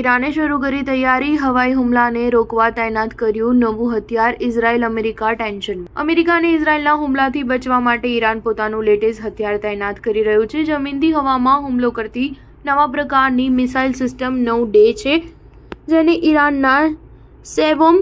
ઈરાને શરૂ કરી તૈયારી હવાઈ હુમલાને રોકવા તૈનાત કર્યું નવું હથિયાર ઇઝરાયલ અમેરિકા ટેન્શન અમેરિકા અને ઇઝરાયલના હુમલાથી બચવા માટે ઈરાન પોતાનું લેટેસ્ટ હથિયાર તૈનાત કરી રહ્યું છે જમીનથી હવામાં હુમલો કરતી નવા પ્રકારની મિસાઇલ સિસ્ટમ નવ ડે છે જેને ઈરાનના Sevom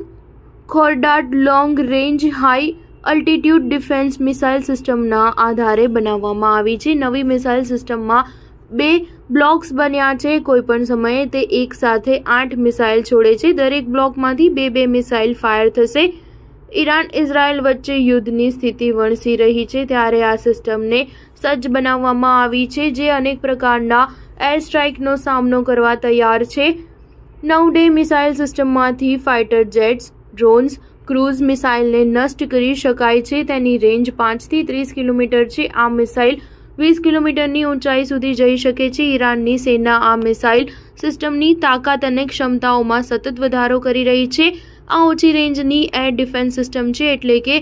Khordad long range high altitude defence missile સિસ્ટમના આધારે બનાવવામાં આવી છે નવી મિસાઇલ સિસ્ટમમાં બે બ્લોક્સ બન્યા છે કોઈપણ સમયે તે એક સાથે આઠ મિસાઇલ છોડે છે દરેક બ્લોકમાંથી બે બે મિસાઇલ ફાયર થશે ઈરાન ઇઝરાયલ વચ્ચે યુદ્ધની સ્થિતિ વણસી રહી છે ત્યારે આ સિસ્ટમને સજ્જ બનાવવામાં આવી છે જે અનેક પ્રકારના એર સ્ટ્રાઇકનો સામનો કરવા તૈયાર છે નવ ડે મિસાઇલ સિસ્ટમમાંથી ફાઇટર જેટ્સ ડ્રોન્સ ક્રૂઝ મિસાઇલને નષ્ટ કરી શકાય છે તેની રેન્જ પાંચથી ત્રીસ કિલોમીટર છે આ મિસાઇલ વીસ કિલોમીટરની ઊંચાઈ સુધી જઈ શકે છે ઈરાનની સેના આ મિસાઇલ સિસ્ટમની તાકાત અને ક્ષમતાઓમાં સતત વધારો કરી રહી છે આ ઓછી રેન્જની એર ડિફેન્સ સિસ્ટમ છે એટલે કે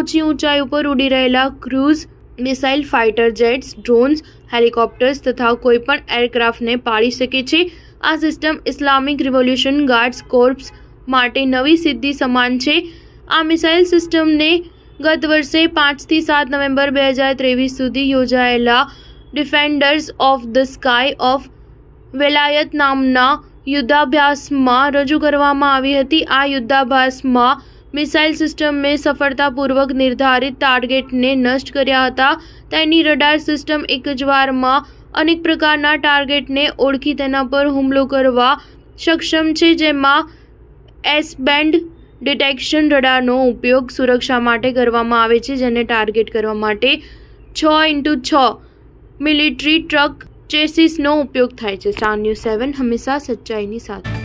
ઓછી ઊંચાઈ ઉપર ઉડી રહેલા cruise missile fighter jets drones helicopters તથા કોઈપણ એરક્રાફ્ટને પાડી શકે છે આ system Islamic revolution guards corps માટે નવી સિદ્ધિ સમાન છે આ મિસાઇલ સિસ્ટમને ગત વર્ષે પાંચથી સાત નવેમ્બર બે હજાર ત્રેવીસ સુધી યોજાયેલા defenders of the sky of Velayat નામના યુદ્ધાભ્યાસમાં રજૂ કરવામાં આવી હતી આ યુદ્ધાભ્યાસમાં મિસાઇલ સિસ્ટમે સફળતાપૂર્વક નિર્ધારિત ટાર્ગેટને નષ્ટ કર્યા હતા તેની રડાર સિસ્ટમ એક જ વારમાં અનેક પ્રકારના ટાર્ગેટને ઓળખી તેના પર હુમલો કરવા સક્ષમ છે જેમાં એસ બેન્ડ ડિટેક્શન રડારનો ઉપયોગ સુરક્ષા માટે કરવામાં આવે છે જેને ટાર્ગેટ કરવા માટે છ ઇન્ટુ છ મિલિટરી ટ્રક ચેસીસનો ઉપયોગ થાય છે સ્ટાર ન્યૂઝ સેવન હંમેશા સચ્ચાઈની સાથે